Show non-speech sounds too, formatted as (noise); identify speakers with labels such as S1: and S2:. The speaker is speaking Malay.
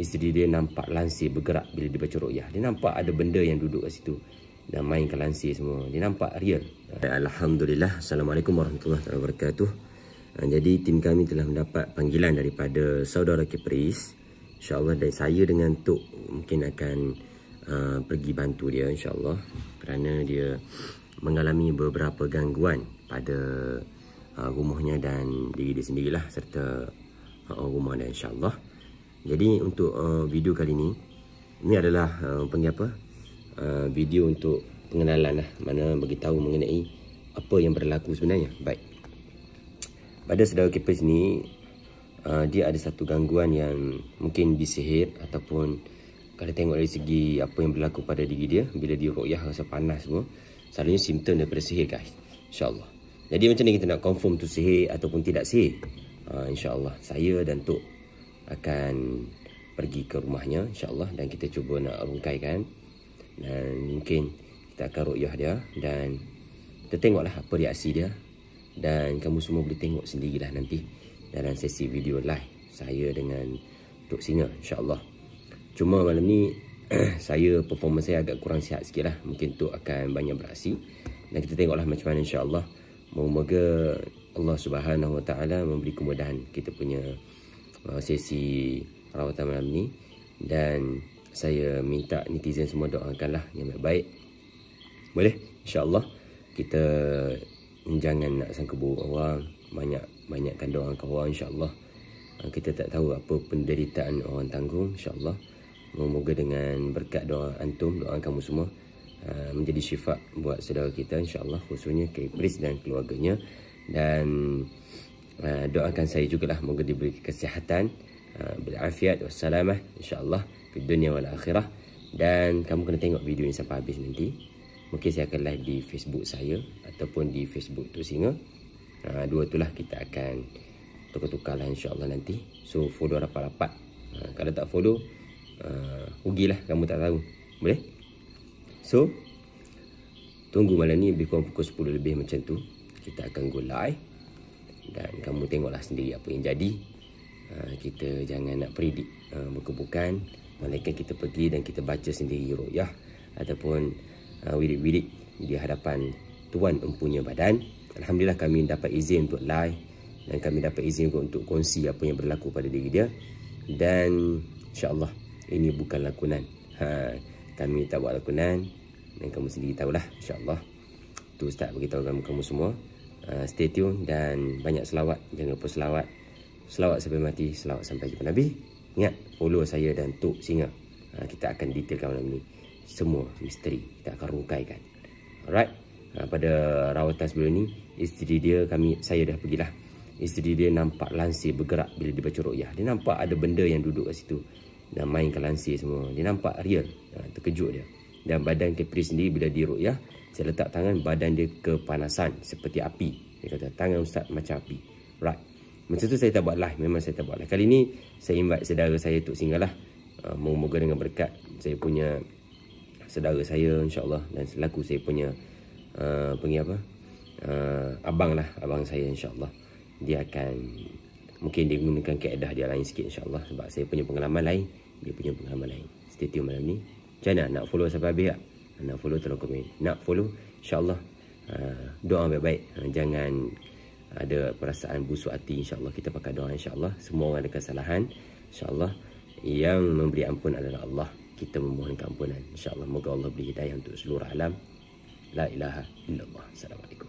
S1: Isteri dia nampak lansir bergerak bila dia baca ru'yah Dia nampak ada benda yang duduk kat situ Dan mainkan lansir semua Dia nampak real Alhamdulillah Assalamualaikum warahmatullahi wabarakatuh eh, Jadi tim kami telah mendapat panggilan daripada saudara Kepris InsyaAllah dari saya dengan Tok mungkin akan uh, pergi bantu dia insyaAllah Kerana dia mengalami beberapa gangguan pada uh, rumahnya dan diri dia sendirilah Serta uh, rumah dia insyaAllah jadi untuk uh, video kali ni Ini adalah uh, panggil apa uh, Video untuk pengenalan lah Mana bagi tahu mengenai Apa yang berlaku sebenarnya Baik Pada saudara kipas ni uh, Dia ada satu gangguan yang Mungkin disihir Ataupun Kalau tengok dari segi Apa yang berlaku pada diri dia Bila dia rukyah rasa panas semua Selalunya simptom daripada sihir guys InsyaAllah jadi macam ni kita nak confirm tu sihir ataupun tidak sihir uh, InsyaAllah saya dan Tok akan pergi ke rumahnya insyaallah dan kita cuba nak rungkaikan dan mungkin kita akan ruqyah dia dan kita tengoklah apa reaksi dia dan kamu semua boleh tengok sendirilah nanti dalam sesi video live saya dengan Tok Singa insyaallah cuma malam ni (clears throat) saya performance saya agak kurang sihat sikit lah mungkin Tok akan banyak beraksi dan kita tengoklah macam mana insyaallah moga-moga Allah Subhanahu Wa Taala memberi kemudahan kita punya Uh, sesi rawatan malam ni dan saya minta netizen semua doakanlah yang baik-baik. Boleh? InsyaAllah kita jangan nak sangka buruk orang. Banyak-banyakkan doa ke orang insyaAllah. Uh, kita tak tahu apa penderitaan orang tanggung insyaAllah. Moga dengan berkat doa antum, doa kamu semua uh, menjadi syifat buat saudara kita insyaAllah. Khususnya Kepris dan keluarganya. Dan... Eh, doakan saya juga lah moga diberi kesihatan eh, berafiat wassalamah insyaallah di dunia dan akhirah dan kamu kena tengok video ni sampai habis nanti mungkin saya akan live di Facebook saya ataupun di Facebook eh, tu singa ha, dua itulah kita akan tukar-tukar lah insyaAllah nanti so follow rapat-rapat kalau tak follow uh, ugilah kamu tak tahu boleh so tunggu malam ni lebih kurang pukul 10 lebih macam tu kita akan go live dan kamu tengoklah sendiri apa yang jadi uh, kita jangan nak predik uh, ah, bukan-bukan malaikat kita pergi dan kita baca sendiri ruqyah ataupun uh, ah, wirid-wirid di hadapan tuan empunya badan alhamdulillah kami dapat izin untuk live dan kami dapat izin untuk, untuk kongsi apa yang berlaku pada diri dia dan insyaallah ini bukan lakonan ha kami tak buat lakonan dan kamu sendiri tahulah insyaallah tu ustaz bagi tahu kamu, kamu semua Eh, stay tune dan banyak selawat jangan lupa selawat selawat sampai mati selawat sampai jumpa Nabi ingat follow saya dan Tok Singa uh, kita akan detailkan malam ni semua misteri kita akan rungkaikan alright uh, pada rawatan sebelum ni isteri dia kami saya dah pergilah isteri dia nampak lansir bergerak bila dia baca ya, ruqyah dia nampak ada benda yang duduk kat situ dan main ke lansir semua dia nampak real uh, terkejut dia dan badan Capri sendiri bila di saya letak tangan badan dia kepanasan seperti api. Dia kata tangan ustaz macam api. Right. Macam tu saya tak buat live. Memang saya tak buat live. Kali ni saya invite saudara saya untuk singgah lah. Uh, moga-moga dengan berkat saya punya saudara saya insyaAllah. Dan selaku saya punya uh, ah, pergi apa? Uh, abang lah. Abang saya insyaAllah. Dia akan mungkin dia gunakan keedah dia lain sikit insyaAllah. Sebab saya punya pengalaman lain. Dia punya pengalaman lain. Stay tune malam ni. Macam Nak follow sampai habis tak? Ya? nak follow tolong komen nak follow insyaallah uh, doa baik-baik uh, jangan ada perasaan busuk hati insyaallah kita pakai doa insyaallah semua orang ada kesalahan insyaallah yang memberi ampun adalah Allah kita memohon keampunan insyaallah moga Allah beri hidayah untuk seluruh alam la ilaha illallah assalamualaikum